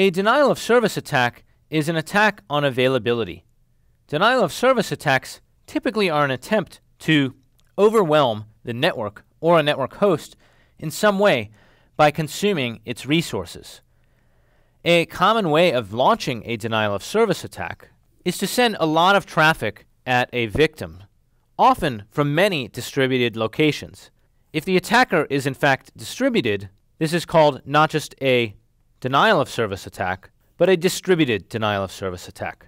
A denial of service attack is an attack on availability. Denial of service attacks typically are an attempt to overwhelm the network or a network host in some way by consuming its resources. A common way of launching a denial of service attack is to send a lot of traffic at a victim, often from many distributed locations. If the attacker is in fact distributed, this is called not just a denial of service attack, but a distributed denial of service attack.